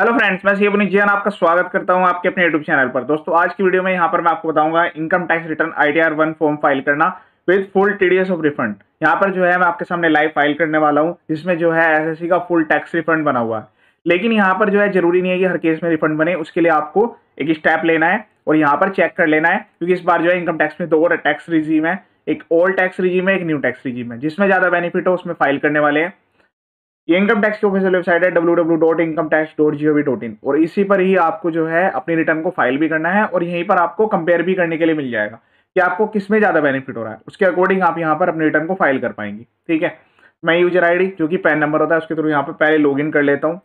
hello friends मैं सी अपनी जियान आपका स्वागत करता हूं आपके अपने यूट्यूब चैनल पर दोस्तों आज की वीडियो में यहां पर मैं आपको बताऊंगा income tax return R one form file करना with full TDS of refund यहां पर जो है मैं आपके सामने लाइव फाइल करने वाला हूं जिसमें जो है सी का फुल टैक्स रिफंड बना हुआ है लेकिन यहाँ पर जो है जरूरी नहीं है कि हर केस में रिफंड बने उसके लिए आपको एक स्टेप लेना है और यहाँ पर चेक कर लेना है क्योंकि इस बार जो है इनकम टैक्स में दो और टैक्स रिजीम है एक ओल्ड टैक्स रिजीम है एक न्यू टैक्स रिजीम है जिसमें ज़्यादा बेनिफिट हो उसमें फाइल करने वाले हैं ये इनकम टैक्स की ऑफिशियल वेबसाइट है W W dot income tax dot G O V dot in और इसी पर ही आपको जो है अपनी रिटर्न को फाइल भी करना है और यहीं पर आपको कंपेयर भी करने के लिए मिल जाएगा कि आपको किस में ज़्यादा बेनिफिट हो रहा है उसके अकॉर्डिंग आप यहाँ पर अपने रिटर्न को फाइल कर पाएंगे ठीक है मैं यूजर आईडी जो कि पैन नंबर होता है उसके थ्रू यहाँ पर पहले इन कर लेता हूँ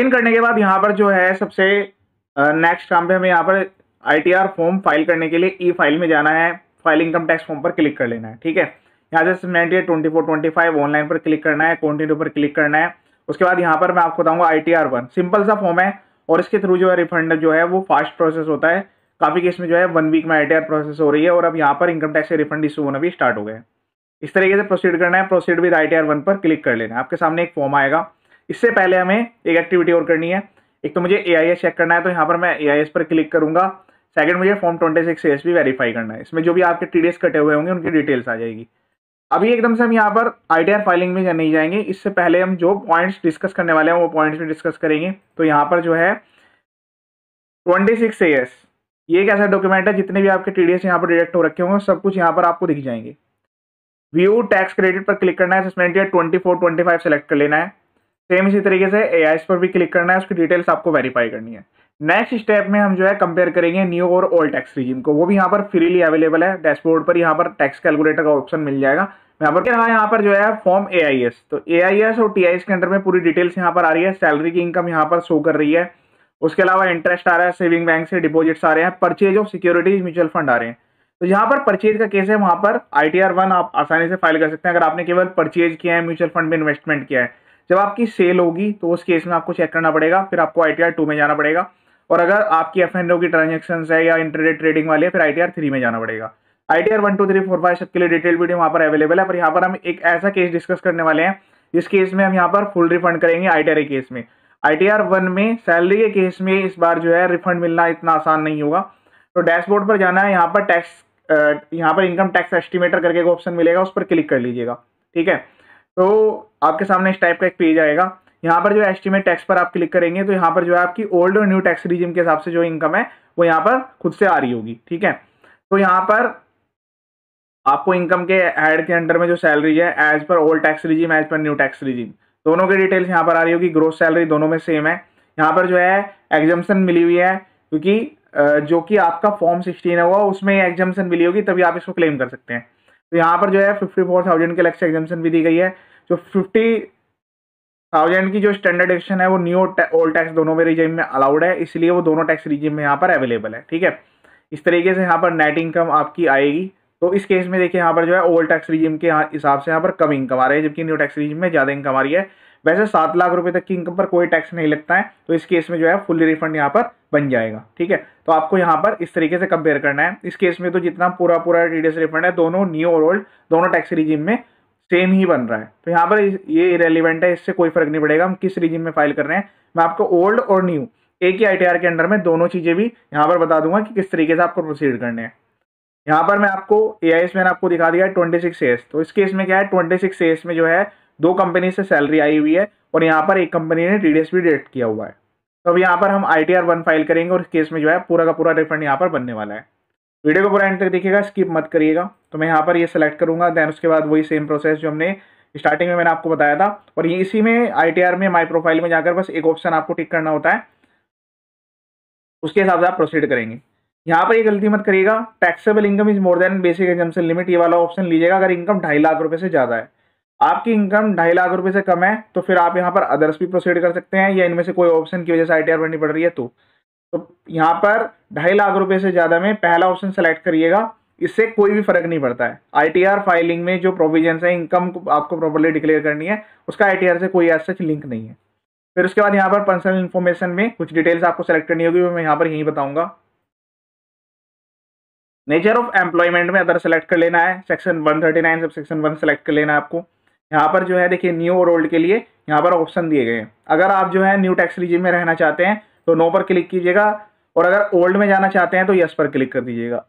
इन करने के बाद यहाँ पर जो है सबसे नेक्स्ट काम पे हमें यहाँ पर आर फॉर्म फाइल करने के लिए ई फाइल में जाना है फाइल इनकम टैक्स फॉर्म पर क्लिक कर लेना है ठीक है यहाँ से ninety eight twenty four twenty five online पर क्लिक करना है कॉन्टिन्यू पर क्लिक करना है उसके बाद यहाँ पर मैं आपको बताऊँगा I T R one simple सा फॉर्म है और इसके थ्रू जो है रिफंड जो है वो फास्ट प्रोसेस होता है काफ़ी केस में जो है वन वीक में आई प्रोसेस हो रही है और अब यहाँ पर इनकम टैक्स से रिफंड इशू होना भी स्टार्ट हो गया है इस तरीके से प्रोसीड करना है proceed with I T one पर क्लिक कर लेना है आपके सामने एक फॉर्म आएगा इससे पहले हमें एक एक्टिविटी और करनी है एक तो मुझे ए चेक करना है तो यहाँ पर मैं ए पर क्लिक करूँगा सेकंड मुझे फॉर्म ट्वेंटी सिक्स वेरीफाई करना है इसमें जो भी आपके टी कटे हुए होंगे उनकी डिटेल्स आ जाएगी अभी एकदम से हम यहाँ पर आई फाइलिंग में नहीं जाएंगे इससे पहले हम जो पॉइंट्स डिस्कस करने वाले हैं वो पॉइंट्स भी डिस्कस करेंगे तो यहाँ पर जो है ट्वेंटी सिक्स एयर्स ये एक ऐसा डॉक्यूमेंट है जितने भी आपके टी डी एस यहाँ पर डिडक्ट हो रखे होंगे सब कुछ यहाँ पर आपको दिख जाएंगे व्यू टैक्स क्रेडिट पर क्लिक करना है twenty four twenty five select कर लेना है सेम इसी तरीके से ए पर भी क्लिक करना है उसकी डिटेल्स आपको वेरीफाई करनी है नेक्स्ट स्टेप में हम जो है कंपेयर करेंगे न्यू और ओल्ड टैक्स रिजीम को वो भी यहाँ पर फ्रीली अवेलेबल है डैशबोर्ड पर यहाँ पर टैक्स कैलकुलेटर का ऑप्शन मिल जाएगा यहाँ पर रहा यहाँ पर जो है फॉर्म ए तो ए और टी के अंडर में पूरी डिटेल्स यहाँ पर आ रही है सैलरी की इनकम यहाँ पर शो कर रही है उसके अलावा इंटरेस्ट आ रहा है सेविंग बैंक से डिपोजिट्स आ रहे हैं purchase of securities mutual fund आ रहे हैं तो यहाँ पर परचेज का केस है वहाँ पर आई टी आर वन आप आसानी से फाइल कर सकते हैं अगर आपने केवल परचेज किया है म्यूचुअल फंड में इन्वेस्टमेंट किया है जब आपकी सेल होगी तो उस केस में आपको चेक करना पड़ेगा फिर आपको आई टी में जाना पड़ेगा और अगर आपकी एफ की ट्रांजेक्शन है या इंटरनेट ट्रेडिंग वाले फिर आई टी थ्री में जाना पड़ेगा I T R one two three four five सबके लिए डिटेल वीडियो वहाँ पर अवेलेबल है पर यहाँ पर हम एक ऐसा केस डिस्कस करने वाले हैं इस केस में हम यहाँ पर फुल रिफंड करेंगे आई टी आर केस में आई टी आर वन में सैलरी के केस में इस बार जो है रिफंड मिलना इतना आसान नहीं होगा तो डैशबोर्ड पर जाना है यहाँ पर टैक्स यहाँ पर इनकम टैक्स एस्टिमेटर करके एक ऑप्शन मिलेगा उस पर क्लिक कर लीजिएगा ठीक है तो आपके सामने इस टाइप का एक पेज आएगा यहाँ पर जो एस्टिमेट टैक्स पर आप क्लिक करेंगे तो यहाँ पर जो है आपकी ओल्ड और न्यू टैक्स रिजिम के हिसाब से जो इनकम है वो यहाँ पर खुद से आ रही होगी ठीक है तो यहाँ पर आपको इनकम के हेड के अंडर में जो सैलरी है as per old tax regime as per new tax regime दोनों की डिटेल्स यहाँ पर आ रही होगी ग्रोथ सैलरी दोनों में सेम है यहाँ पर जो है एग्जामेशन मिली हुई है क्योंकि जो कि आपका फॉर्म सिक्सटीन वो उसमें एग्जामेशन मिली होगी तभी आप इसको क्लेम कर सकते हैं तो यहाँ पर जो है फिफ्टी फोर थाउजेंड के लक्ष्य एग्जामेशन भी दी गई है जो फिफ्टी थाउजेंड की जो स्टैंडर्ड एक्शन है वो न्यू ओल्ड टैक्स दोनों में रिजिम में अलाउड है इसलिए वो दोनों टैक्स रिजिम में यहाँ पर अवेलेबल है ठीक है इस तरीके से यहाँ पर नेट इनकम आपकी आएगी तो इस केस में देखिए यहाँ पर जो है ओल्ड टैक्स रिजिम के हिसाब से यहाँ पर कम इनकम आ रही है जबकि न्यू टैक्स रिजिम में ज़्यादा इनकम आ रही है वैसे सात लाख रुपये तक की इनकम पर कोई टैक्स नहीं लगता है तो इस केस में जो है फुल रिफंड यहाँ पर बन जाएगा ठीक है तो आपको यहाँ पर इस तरीके से कंपेयर करना है इस केस में तो जितना पूरा पूरा टी रिफंड है दोनों न्यू और ओल्ड दोनों टैक्स रिजिम में सेम ही बन रहा है तो यहाँ पर ये रेलिवेंट है इससे कोई फर्क नहीं पड़ेगा हम किस रीजन में फाइल कर रहे हैं मैं आपको ओल्ड और न्यू एक ही आई के अंडर में दोनों चीज़ें भी यहाँ पर बता दूंगा कि किस तरीके से आपको प्रोसीड करने हैं यहाँ पर मैं आपको ए मैंने आपको दिखा दिया है ट्वेंटी सिक्स तो इस केस में क्या है ट्वेंटी सिक्स में जो है दो कंपनी से सैलरी आई हुई है और यहाँ पर एक कंपनी ने टी भी डेट किया हुआ है तो अब यहाँ पर हम I T R one file करेंगे और इस केस में जो है पूरा का पूरा रिफंड यहाँ पर बनने वाला है वीडियो को पूरा एंड तक देखिएगा स्किप मत करिएगा तो मैं यहाँ पर ये सेलेक्ट करूँगा देन उसके बाद वही सेम प्रोसेस जो हमने स्टार्टिंग में मैंने आपको बताया था और ये इसी में आई में माई प्रोफाइल में जाकर बस एक ऑप्शन आपको टिक करना होता है उसके हिसाब से आप प्रोसीड करेंगे यहाँ पर ये गलती मत करिएगा taxable income is more than basic से लिमिट ये वाला ऑप्शन लीजिएगा अगर इनकम ढाई लाख रुपए से ज़्यादा है आपकी इनकम ढाई लाख रुपए से कम है तो फिर आप यहाँ पर अदर्स भी प्रोसीड कर सकते हैं या इनमें से कोई ऑप्शन की वजह से आई टी आर भरनी पड़ रही है तो तो यहाँ पर ढाई लाख रुपए से ज़्यादा में पहला ऑप्शन सेलेक्ट करिएगा इससे कोई भी फर्क नहीं पड़ता है आईटीआर फाइलिंग में जो प्रोविजन है इनकम आपको प्रॉपरली डिक्लेयर करनी है उसका आईटीआर से कोई सच लिंक नहीं है फिर उसके बाद यहाँ पर पर्सनल इन्फॉर्मेशन में कुछ डिटेल्स आपको सेलेक्ट करनी होगी मैं यहाँ पर यही बताऊंगा नेचर ऑफ एम्प्लॉयमेंट में अदर सेलेक्ट कर लेना है section nine sub section one select कर लेना है आपको यहाँ पर जो है देखिए न्यू और ओल्ड के लिए यहाँ पर ऑप्शन दिए गए हैं अगर आप जो है न्यू टैक्स रिजिम में रहना चाहते हैं तो नो पर क्लिक कीजिएगा और अगर ओल्ड में जाना चाहते हैं तो यस पर क्लिक कर दीजिएगा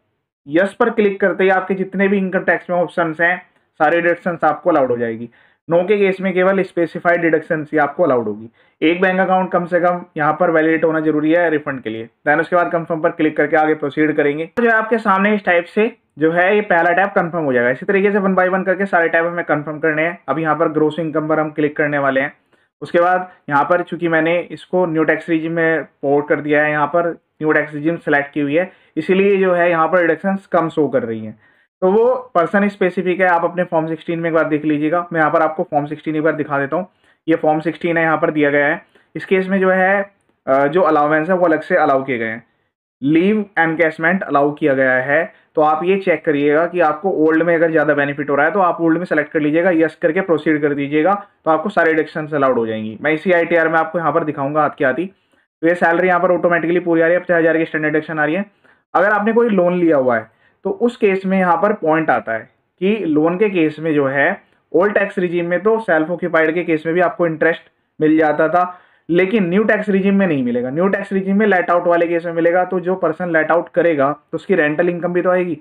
यस पर क्लिक करते ही आपके जितने भी इनकम टैक्स में ऑप्शन हैं सारे डिडक्शन आपको अलाउड हो जाएगी नो के केस में केवल स्पेसिफाइड डिडक्शन ही आपको अलाउड होगी एक बैंक अकाउंट कम से कम यहाँ पर वैलिडेट होना जरूरी है रिफंड के लिए दैन उसके बाद कंफर्म पर क्लिक करके आगे प्रोसीड करेंगे तो जो है आपके सामने इस टाइप से जो है ये पहला टाइप कंफर्म हो जाएगा इसी तरीके से वन बाई वन करके सारे टाइप हमें कंफर्म करने हैं अब यहाँ पर ग्रोस इनकम पर हम क्लिक करने वाले हैं उसके बाद यहाँ पर चूंकि मैंने इसको न्यू टैक्स रिजिम में पोर्ट कर दिया है यहाँ पर न्यू टैक्स रिजिम सेलेक्ट की हुई है इसीलिए जो है यहाँ पर डिडक्शन कम शो कर रही हैं तो वो पर्सन स्पेसिफिक है आप अपने फॉर्म सिक्सटीन में एक बार देख लीजिएगा मैं यहाँ पर आपको फॉर्म सिक्सटीन एक बार दिखा देता हूँ ये फॉर्म सिक्सटीन है यहाँ पर दिया गया है इस केस में जो है जो अलाउेंस है वो अलग से अलाउ किए गए हैं लीव एनकैशमेंट अलाउ किया गया है तो आप ये चेक करिएगा कि आपको ओल्ड में अगर ज़्यादा बेनिफिट हो रहा है तो आप ओल्ड में सेलेक्ट कर लीजिएगा यस करके प्रोसीड कर दीजिएगा तो आपको सारे डिडक्शन अलाउड हो जाएंगी मैं इसी आई में आपको यहाँ पर दिखाऊंगा हाथ की आती तो ये सैलरी यहाँ पर ऑटोमेटिकली पूरी आ रही है पचास हज़ार की स्टैंडर्ड डिडक्शन आ रही है अगर आपने कोई लोन लिया हुआ है तो उस केस में यहाँ पर पॉइंट आता है कि लोन के केस में जो है ओल्ड टैक्स रिजीम में तो सेल्फ ऑक्यूपाइड के केस में भी आपको इंटरेस्ट मिल जाता था लेकिन न्यू टैक्स रिजिम में नहीं मिलेगा न्यू टैक्स रिजिम में लेट आउट वाले केस में मिलेगा तो जो पर्सन लेट आउट करेगा तो उसकी रेंटल इनकम भी तो आएगी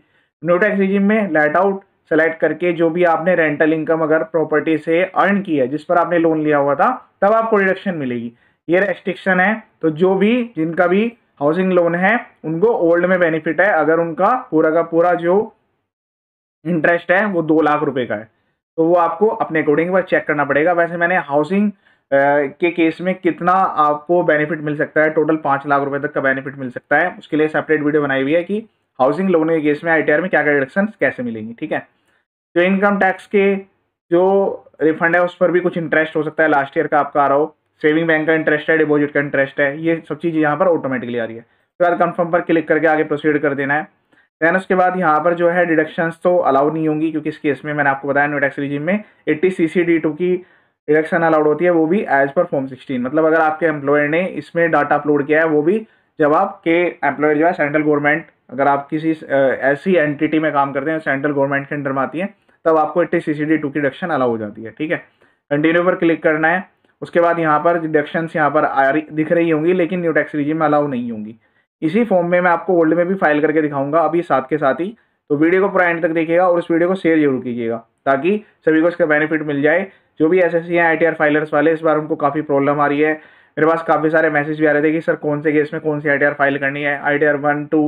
न्यू टैक्स रिजिम में लेट आउट सेलेक्ट करके जो भी आपने रेंटल इनकम अगर प्रॉपर्टी से अर्न की है जिस पर आपने लोन लिया हुआ था तब आपको रिडक्शन मिलेगी ये रेस्ट्रिक्शन है तो जो भी जिनका भी हाउसिंग लोन है उनको ओल्ड में बेनिफिट है अगर उनका पूरा का पूरा जो इंटरेस्ट है वो दो लाख रुपए का है तो वो आपको अपने अकॉर्डिंग पर चेक करना पड़ेगा वैसे मैंने हाउसिंग के केस में कितना आपको बेनिफिट मिल सकता है टोटल पाँच लाख रुपए तक का बेनिफिट मिल सकता है उसके लिए सेपरेट वीडियो बनाई हुई है कि हाउसिंग लोन के केस में आई में क्या क्या डिडक्शन कैसे मिलेंगी ठीक है जो इनकम टैक्स के जो रिफंड है उस पर भी कुछ इंटरेस्ट हो सकता है लास्ट ईयर का आपका आ रहा हो सेविंग बैंक का इंटरेस्ट है डिपोजिट का इंटरेस्ट है ये सब चीज़ यहाँ पर ऑटोमेटिकली आ रही है उसके बाद कन्फर्म पर क्लिक करके आगे प्रोसीड कर देना है दैन उसके बाद यहाँ पर जो है डिडक्शंस तो अलाउ नहीं होंगी क्योंकि इस केस में मैंने आपको बताया नोटैक्स टैक्स में eighty C C D two की इलेक्शन अलाउड होती है वो भी एज पर फॉर्म सिक्सटीन मतलब अगर आपके एम्प्लॉयर ने इसमें डाटा अपलोड किया है वो भी जब आपके एम्प्लॉयर जो है सेंट्रल गवर्नमेंट अगर आप किसी ऐसी एंटिटी में काम करते हैं सेंट्रल गवर्नमेंट के अंडर में आती है तब आपको eighty C C D two की डिडक्शन अलाउ हो जाती है ठीक है कंटिन्यू पर क्लिक करना है उसके बाद यहाँ पर डिडक्शंस यहाँ पर आ रही दिख रही होंगी लेकिन न्यू टैक्स रिजीम में अलाउ नहीं होंगी इसी फॉर्म में मैं आपको ओल्ड में भी फाइल करके दिखाऊंगा अभी साथ के साथ ही तो वीडियो को पूरा एंड तक देखिएगा और उस वीडियो को शेयर जरूर कीजिएगा ताकि सभी को इसका बेनिफिट मिल जाए जो भी एस एस हैं आई टी फाइलर्स वाले इस बार उनको काफ़ी प्रॉब्लम आ रही है मेरे पास काफ़ी सारे मैसेज भी आ रहे थे कि सर कौन से केस में कौन सी आई फाइल करनी है I T R one two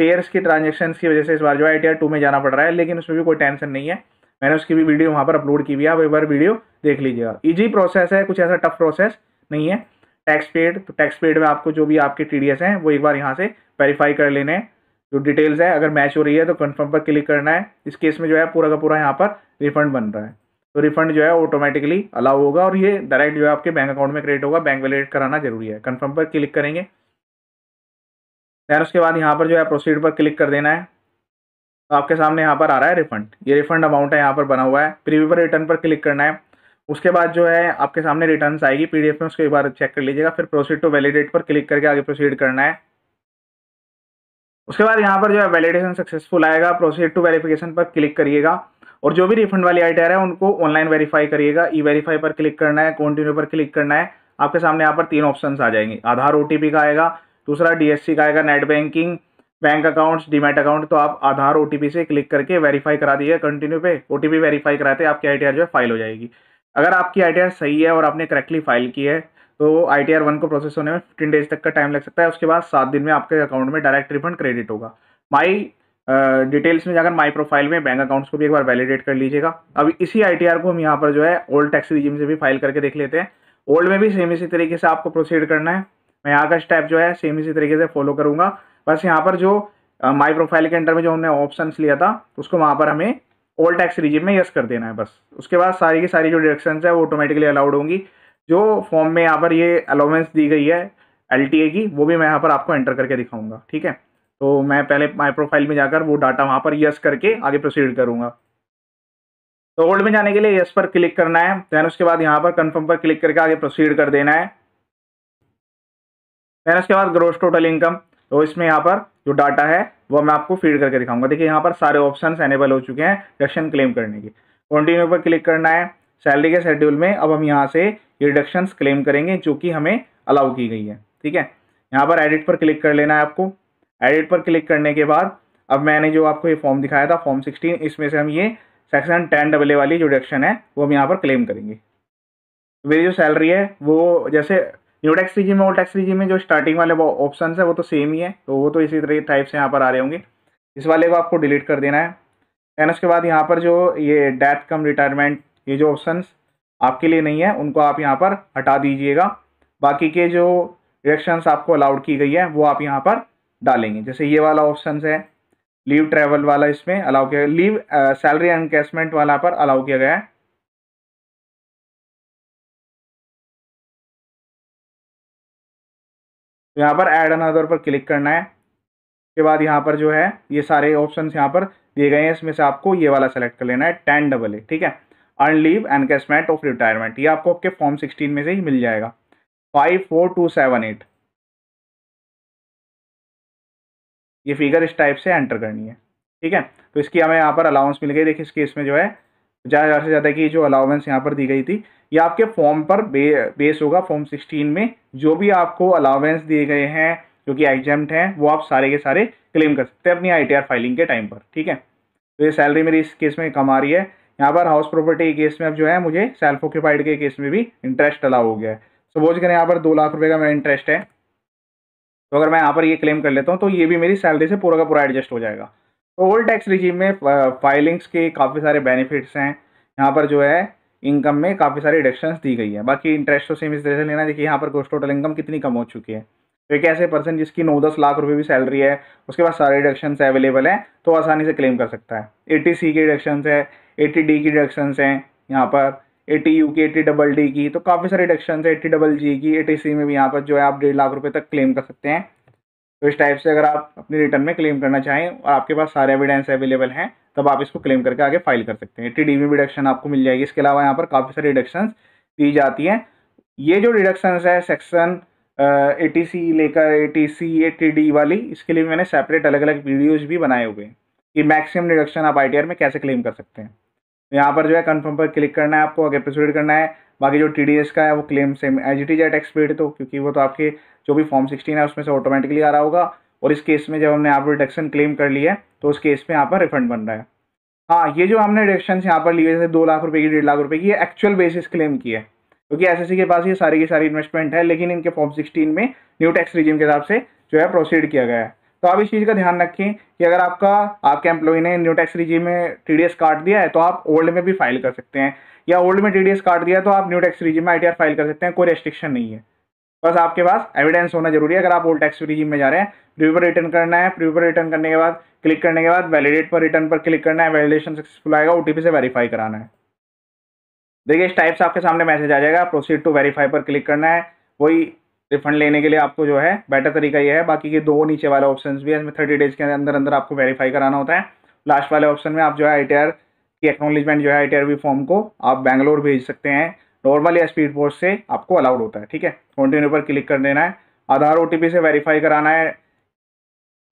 shares की ट्रांजेक्शन की वजह से इस बार जो है आई टी आर टू में जाना पड़ रहा है लेकिन उसमें भी कोई टेंशन नहीं है मैंने उसकी भी वीडियो वहाँ पर अपलोड की हुई है आप एक बार वीडियो देख लीजिएगा ईजी प्रोसेस है कुछ ऐसा टफ प्रोसेस नहीं है टैक्स पेड तो टैक्स पेड में आपको जो भी आपके टी डी एस हैं वो एक बार यहाँ से वेरीफाई कर लेने हैं जो डिटेल्स है अगर मैच हो रही है तो कन्फर्म पर क्लिक करना है इस केस में जो है पूरा का पूरा यहाँ पर रिफंड बन रहा है तो रिफंड जो है ऑटोमेटिकली अलाउ होगा और ये डायरेक्ट जो है आपके बैंक अकाउंट में क्रेडिट होगा बैंक वैलिडेट कराना जरूरी है कन्फर्म पर क्लिक करेंगे दैन उसके बाद यहाँ पर जो है प्रोसीड पर क्लिक कर देना है तो आपके सामने यहाँ पर आ रहा है रिफंड ये रिफंड अमाउंट है यहाँ पर बना हुआ है प्रीव्यू पर रिटर्न पर क्लिक करना है उसके बाद जो है आपके सामने रिटर्न आएगी पीडीएफ में उसके एक बार चेक कर लीजिएगा फिर प्रोसीड टू वैलिडेट पर क्लिक करके आगे प्रोसीड करना है उसके बाद यहाँ पर जो है वैलिडेशन सक्सेसफुल आएगा प्रोसीड टू वेरिफिकेशन पर क्लिक करिएगा और जो भी रिफंड वाली आई है उनको ऑनलाइन वेरीफाई करिएगा ई वेरीफाई पर क्लिक करना है कॉन्टिन्यू पर क्लिक करना है आपके सामने यहाँ पर तीन ऑप्शन आ जाएंगे आधार ओ का आएगा दूसरा डीएससी का आएगा net banking bank accounts demat account तो आप आधार ओ से क्लिक करके वेरीफाई करा दीजिए कंटिन्यू पे ओ वेरीफाई कराते आपकी आई जो है फाइल हो जाएगी अगर आपकी आई सही है और आपने करेक्टली फाइल की है तो आई टी वन को प्रोसेस होने में फिफ्टीन डेज तक का टाइम लग सकता है उसके बाद सात दिन में आपके अकाउंट में डायरेक्ट रिफंड क्रेडिट होगा माई डिटेल्स में जाकर माई प्रोफाइल में बैंक अकाउंट्स को भी एक बार वैलिडेट कर लीजिएगा अब इसी आई को हम यहाँ पर जो है ओल्ड टैक्स रिजिम से भी फाइल करके देख लेते हैं ओल्ड में भी सेम इसी तरीके से आपको प्रोसीड करना है मैं यहाँ का स्टेप जो है सेम इसी तरीके से फॉलो करूँगा बस यहाँ पर जो माई प्रोफाइल के अंडर में जो हमने ऑप्शन लिया था उसको वहाँ पर हमें ओल्ड टैक्स रिजिम में यस कर देना है बस उसके बाद सारी की सारी जो डिडक्शन है वो ऑटोमेटिकली अलाउड होंगी जो फॉर्म में यहाँ पर ये अलाउमेंस दी गई है एल की वो भी मैं यहाँ पर आपको एंटर करके दिखाऊंगा ठीक है तो मैं पहले माई प्रोफाइल में जाकर वो डाटा वहाँ पर यस करके आगे प्रोसीड करूँगा तो ओल्ड में जाने के लिए यस पर क्लिक करना है दैन उसके बाद यहाँ पर कन्फर्म पर क्लिक करके आगे प्रोसीड कर देना है दैन उसके बाद ग्रोस टोटल इनकम तो इसमें यहाँ पर जो डाटा है वो मैं आपको फीड करके दिखाऊंगा देखिए यहाँ पर सारे ऑप्शन एनेबल हो चुके हैं डिडक्शन क्लेम करने के कंटिन्यू पर क्लिक करना है सैलरी के शेड्यूल में अब हम यहाँ से ये डिडक्शन क्लेम करेंगे जो कि हमें अलाउ की गई है ठीक है यहाँ पर एडिट पर क्लिक कर लेना है आपको एडिट पर क्लिक करने के बाद अब मैंने जो आपको ये फॉर्म दिखाया था फॉर्म सिक्सटीन इसमें से हम ये सेक्शन टेन डबल ए वाली जो डिडक्शन है वो हम यहाँ पर क्लेम करेंगे मेरी जो सैलरी है वो जैसे न्यू टैक्स में ओल्ड टैक्स रिजीम में जो स्टार्टिंग वाले ऑप्शन है वो तो सेम ही है तो वो तो इसी तरह टाइप से यहाँ पर आ रहे होंगे इस वाले को आपको डिलीट कर देना है एन उसके बाद यहाँ पर जो ये डेथ कम रिटायरमेंट ये जो ऑप्शन आपके लिए नहीं है उनको आप यहाँ पर हटा दीजिएगा बाकी के जो डिडक्शन आपको अलाउड की गई है वो आप यहाँ पर डालेंगे जैसे ये वाला ऑप्शन है लीव ट्रैवल वाला इसमें अलाउ किया गया लीव सैलरी एनकेसमेंट वाला पर अलाउ किया गया है यहाँ पर ऐड अनदर पर क्लिक करना है उसके बाद यहाँ पर जो है ये सारे ऑप्शन यहाँ पर दिए गए हैं इसमें से आपको ये वाला सेलेक्ट कर लेना है टेन डबल ए ठीक है earn leave encashment of retirement ये आपको आपके फॉर्म सिक्सटीन में से ही मिल जाएगा five four two seven eight ये फिगर इस टाइप से एंटर करनी है ठीक है तो इसकी हमें यहाँ पर अलाउंस मिल गई देखिए इस केस में जो है ज़्यादा से ज़्यादा की जो अलाउंस यहाँ पर दी गई थी ये आपके फॉर्म पर बे, बेस होगा फॉर्म सिक्सटीन में जो भी आपको अलाउंस दिए गए हैं जो कि एग्जाम हैं वो आप सारे के सारे क्लेम कर सकते हैं अपनी आई फाइलिंग के टाइम पर ठीक है तो ये सैलरी मेरी इस केस में कम आ रही है यहाँ पर हाउस प्रॉपर्टी केस में अब जो है मुझे सेल्फ ऑक्यूपाइड के केस में भी इंटरेस्ट अलाउ हो गया है सपोज करें यहाँ पर दो लाख रुपये का मेरा इंटरेस्ट है तो अगर मैं यहाँ पर ये क्लेम कर लेता हूँ तो ये भी मेरी सैलरी से पूरा का पूरा एडजस्ट हो जाएगा तो ओल्ड टैक्स रिजीम में फाइलिंग्स के काफ़ी सारे बेनिफिट्स हैं यहाँ पर जो है इनकम में काफ़ी सारी रिडक्शंस दी गई है बाकी इंटरेस्ट तो सेम इस तरह से लेना देखिए यहाँ पर कुछ टोटल इनकम कितनी कम हो चुकी है तो एक ऐसे पर्सन जिसकी नौ दस लाख रुपए भी सैलरी है उसके पास सारे डिडक्शन अवेलेबल हैं तो आसानी से क्लेम कर सकता है टी सी की रिडक्शन है टी डी की डिडक्शंस हैं यहाँ पर एटी यू तो की एटी डबल डी की तो काफ़ी सारे डिडक्शन है एटी डबल जी की एटी सी में भी यहाँ पर जो है आप डेढ़ लाख रुपये तक क्लेम कर सकते हैं तो इस टाइप से अगर आप अपनी रिटर्न में क्लेम करना चाहें और आपके पास सारे एविडेंस अवेलेबल हैं तब आप इसको क्लेम करके आगे फाइल कर सकते हैं एटी डी में भी डिडक्शन आपको मिल जाएगी इसके अलावा यहाँ पर काफ़ी सारी डिडक्शन दी जाती हैं ये जो डिडक्शन है सेक्शन ए टी सी लेकर A T C A T D वाली इसके लिए मैंने सेपरेट अलग अलग वीडियोज़ भी बनाए हुए हैं कि मैक्सिमम डिडक्शन आप आई टी आर में कैसे क्लेम कर सकते हैं यहाँ पर जो है कन्फर्म पर क्लिक करना है आपको आगे प्रोसीड करना है बाकी जो टी का है वो claim same as it is है टैक्स पेड तो क्योंकि वो तो आपके जो भी फॉर्म सिक्सटीन है उसमें से ऑटोमेटिकली आ रहा होगा और इस केस में जब हमने आप डिडक्शन क्लेम कर लिया है तो उस केस में यहाँ पर रिफंड बन रहा है हाँ ये जो हमने डिडक्शन यहाँ पर लिए जैसे दो लाख रुपये की डेढ़ लाख रुपये की ये एक्चुअल बेसिस क्लेम की है क्योंकि एस के पास ये सारी की सारी इन्वेस्टमेंट है लेकिन इनके फॉर्म सिक्सटीन में न्यू टैक्स रिजीम के हिसाब से जो है प्रोसीड किया गया है तो आप इस चीज़ का ध्यान रखें कि अगर आपका आपके एम्प्लॉय ने न्यू टैक्स रिजीम में टी काट दिया है तो आप ओल्ड में भी फाइल कर सकते हैं या ओल्ड में टी काट दिया है तो आप न्यू टैक्स रिजीम में आई फाइल कर सकते हैं कोई रेस्ट्रिक्शन नहीं है बस आपके पास एविडेंस होना जरूरी है अगर आप ओल्ड टैक्स रिजीम में जा रहे हैं प्रीव्यू पर रिटर्न करना है प्रीव्यू पर रिटर्न करने के बाद क्लिक करने के बाद वैलिडेट पर रिटर्न पर क्लिक करना है वैलिडेशन सक्सेसफुल आएगा ओटीपी से वेरीफाई कराना है देखिए इस टाइप से आपके सामने मैसेज आ जाएगा प्रोसीड टू वेरीफाई पर क्लिक करना है वही रिफंड लेने के लिए आपको जो है बेटर तरीका ये है बाकी के दो नीचे वाले ऑप्शन भी है इसमें थर्टी डेज के अंदर अंदर आपको वेरीफाई कराना होता है लास्ट वाले ऑप्शन में आप जो है आई की एक्नोलिजमेंट जो है आई फॉर्म को आप बैंगलोर भेज सकते हैं नॉर्मल या स्पीड पोस्ट से आपको अलाउड होता है ठीक है कंटिन्यू पर क्लिक कर देना है आधार ओ से वेरीफाई कराना है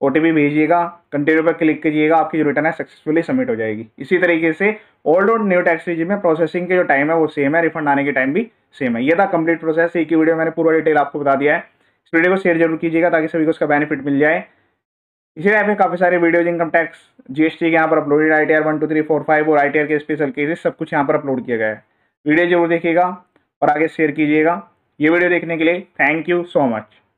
ओ भेजिएगा कंटिन्यू पर क्लिक कीजिएगा आपकी जो रिटर्न है सक्सेसफुली सबमिट हो जाएगी इसी तरीके से ओल्ड और न्यू टैक्स रिजिम में प्रोसेसिंग के जो टाइम है वो सेम है रिफंड आने के टाइम भी सेम है ये था कंप्लीट प्रोसेस एक ही वीडियो मैंने पूरा डिटेल आपको बता दिया है इस वीडियो को शेयर जरूर कीजिएगा ताकि सभी को उसका बेनिफिट मिल जाए इसी टाइप में काफ़ी सारे वीडियोज इनकम टैक्स जीएसटी के यहाँ पर uploaded I T R one two three four five और आई टी आर के स्पेशल केसेस सब कुछ यहाँ पर अपलोड किया गया है वीडियो जरूर देखिएगा और आगे शेयर कीजिएगा ये वीडियो देखने के लिए थैंक यू सो मच